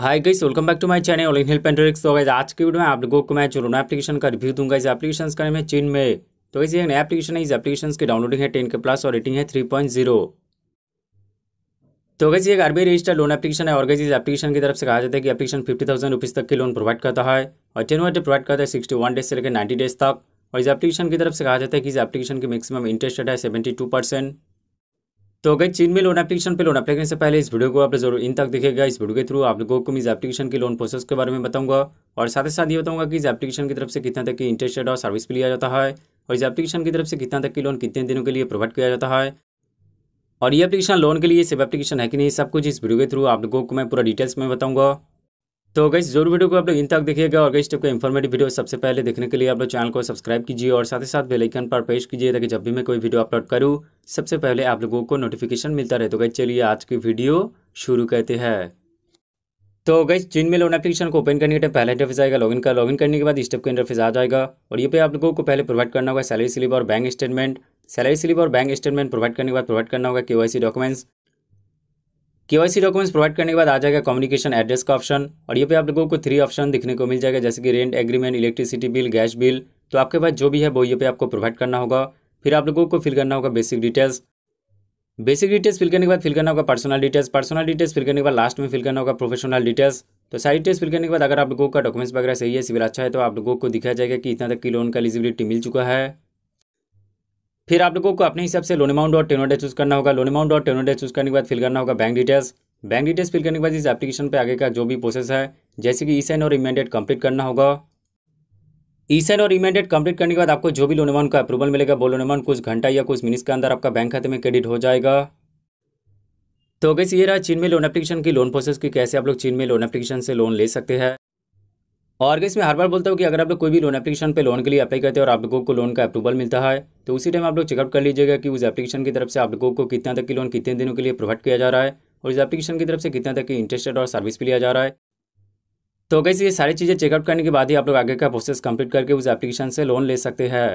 hi guys welcome back to my channel all in help and tricks तो guys आज की video में आप लोगों को मैं जो चुनाव एप्लीकेशन का रिव्यू दूंगा इस एप्लीकेशन का नाम है चीन में तो गाइस ये नया एप्लीकेशन है इस एप्लीकेशन की डाउनलोडिंग है टेन के प्लस और रेटिंग है थ्री पॉइंट जीरो तो गाइस ये आरबी रजिस्टर्ड लोन एप्लीकेशन है और गाइस इस एप्लीकेशन की तरफ से कहा जाता है कि एप्लीकेशन फिफ्टी थाउजेंड रुपीज़ तक की लोन प्रोवाइड करता है और टेन वर्ड प्रोवाइड करता है सिक्सटी वन डेज से लेकर नाइन्टी डेज तक और इस एप्लीकेशन की तरफ से कहा जाता है कि इस एप्लीकेशन की मैक्सिमम इंटरेस्ट रेट है सेवेंटी टू परसेंट तो अगर चीन में लोन एप्लीकेशन पे लोन एप्लीकेशन से पहले इस वीडियो को आप जरूर इन तक देखेगा इस वीडियो के थ्रू आप लोगों को इस एप्लीकेशन के लोन प्रोसेस के बारे में बताऊंगा और साथ ही साथ ये बताऊंगा कि इस एप्लीकेशन की तरफ से कितना तक की इंटरेस्ट रेट और सर्विस भी लिया जाता है और इस एप्लीकेशन की तरफ से कितना तक की लोन कितने दिनों के लिए प्रोवाइड किया जाता है और ये एप्लीकेशन लोन के लिए सिर्फ एप्लीकेशन है कि नहीं सब कुछ इस वीडियो के थ्रू आप लोगों को मैं पूरा डिटेल्स में बताऊंगा तो गई जरूर वीडियो को आप लोग इन तक देखिएगा और गई स्टेप का इन्फॉर्मेटिव वीडियो सबसे पहले देखने के लिए आप लोग चैनल को सब्सक्राइब कीजिए और साथ ही साथ बेलाइकन पर प्रेस कीजिए ताकि जब भी मैं कोई वीडियो अपलोड करूँ सबसे पहले आप लोगों को नोटिफिकेशन मिलता रहे तो गई चलिए आज की वीडियो शुरू करते हैं तो गई जिन में लोन एप्लीकेशन को ओपन करने के टाइम पहले इंटरफेस आएगा लॉगिन का लॉगिन करने के बाद स्टेप का इंटरफेस आ जाएगा और ये पे आप लोगों को पहले प्रोवाइड करना होगा सैलरी स्लिप और बैंक स्टेटमेंट सैलरी स्लिप और बैंक स्टेटमेंट प्रोवाइड करने के बाद प्रोवाइड करना होगा KYC documents KYC documents provide करने के बाद आ जाएगा कम्युनिकेशन एड्रेस का ऑप्शन और ये पे आप लोगों को थ्री ऑप्शन दिखने को मिल जाएगा जैसे कि rent agreement electricity bill gas bill तो आपके पास जो भी है वो ये पे आपको प्रोवाइड करना होगा फिर आप लोगों को फिल करना होगा basic details basic details fill करने के बाद फिल करना होगा personal details personal details fill करने के बाद लास्ट में फिल करना होगा प्रोफेशनल डिटेल्स तो सारी डिटेल्स फिल करने के बाद अगर आप लोगों का डॉक्यूमेंट्स वगैरह सही है सिविल अच्छा है तो आप लोगों को दिखाया जाएगा कि इतना तक की लोन का एलिजिबिलिटी मिल चुका है फिर आप लोगों को अपने हिसाब से लोन अमाउंट और टेनोडे चूज करना होगा loan amount dot tenure choose करने के बाद फिल करना होगा bank details bank details fill करने के बाद इस एप्लीकेशन पर आगे का जो भी प्रोसेस है जैसे कि ई साइन और रिमाइंडेड कंप्लीट करना होगा ई साइन और रिमाइंडेड कंप्लीट करने के बाद आपको जो भी लोन अमाउंट का अप्रूवल मिलेगा वो लोन अमाउंट कुछ घंटा या कुछ मिनट के अंदर आपका बैंक खाते में क्रेडिट हो जाएगा तो अगर ये रहा चीन में लोन एप्लीकेशन की लोन प्रोसेस की कैसे आप लोग चीन में लोन एप्लीकेशन से लोन ले सकते हैं और अगर इसमें हर बार बोलता हूँ कि अगर आप लोग कोई भी लोन एप्लीकेशन पे लोन के लिए अप्लाई करते हैं और आप लोगों को लोन का अप्रूवल मिलता है तो उसी टाइम आप लोग चेकअप कर लीजिएगा कि उस एप्लीकेशन की तरफ से आप लोगों को कितना तक की लोन कितने दिनों के लिए प्रोवाइड किया जा रहा है और इस एप्लीकेशन की तरफ से कितना तक की इंटरेस्टेड और सर्विस भी लिया जा रहा है तो कैसे ये सारी चीज़ें चेकअप करने के बाद ही आप लोग आगे का प्रोसेस कंप्लीट करके उस एप्लीकेशन से लोन ले सकते हैं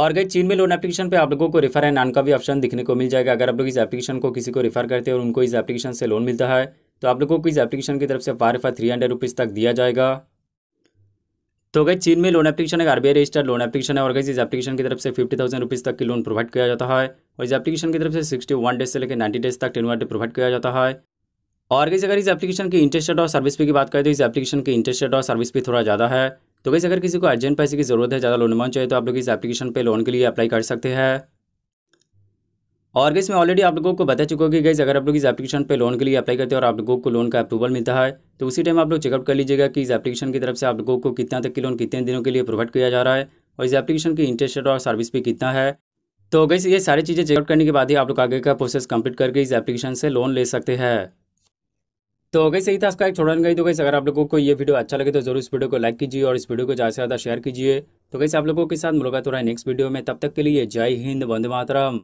और गई चीन में लोन एप्लीकेशन पे आप लोगों को रिफर एंड नान का भी ऑप्शन दिखने को मिल जाएगा अगर आप लोग इस एप्लीकेशन को किसी को रिफर करते हैं और उनको इस एप्लीकेशन से लोन मिलता है तो आप लोगों को इस एप्लीकेशन की तरफ से for refer three hundred rupees तक दिया जाएगा तो अगर चीन में लोन एप्लीकेशन एक आरबीआई रजिस्टर्ड लोन एप्लीकेशन है और गई इस एप्लीकेशन की तरफ से फिफ्टी थाउजेंड रुपीज़ तक की लोन प्रोवाइड किया जाता है और इस एप्लीकेशन की तरफ से सिक्सटी वन डेज से लेकर नाइन्टी डेज तक टेन वन डे प्रोवाइड किया जाता है और कैसे अगर इस एप्लीकेशन की इंटरेस्ट रेट और सर्विस पे की बात करें तो इस एप्लीकेशन की इंटरेस्ट रेट और सर्विस भी थोड़ा ज़्यादा है तो कैसे अगर किसी को अर्जेंट पैसे की जरूरत है ज़्यादा लोन अमाउंट चाहिए तो आप लोग इस एप्लीकेशन पर लोन के लिए अप्लाई कर सकते हैं और गैस मैं ऑलरेडी आप लोगों को बता चुका हूँ कि गैस अगर आप लोग इस एप्लीकेशन पे लोन के लिए अप्लाई करते हैं और आप लोगों को लोन का अप्रूवल मिलता है तो उसी टाइम आप लोग चेकअप कर लीजिएगा कि इस एप्लीकेशन की तरफ से आप लोगों को कितना तक की लोन कितने दिनों के लिए प्रोवाइड किया जा रहा है और इस एप्लीकेशन की इंटरेस्ट रेट और सर्विस भी कितना है तो गैस ये सारी चीज़ें चेकअप करने के बाद ही आप लोग आगे का प्रोसेस कंप्लीट करके इस एप्लीकेशन से लोन ले सकते हैं तो गई सही था इसका एक छोड़ा गई तो गई अगर आप लोगों को ये वीडियो अच्छा लगे तो जरूर इस वीडियो को लाइक कीजिए और इस वीडियो को ज़्यादा से ज़्यादा शेयर कीजिए तो कैसे आप लोगों के साथ मुलाकात हो रहा है नेक्स्ट वीडियो में तब तक के लिए जय हिंद वंदे मातरम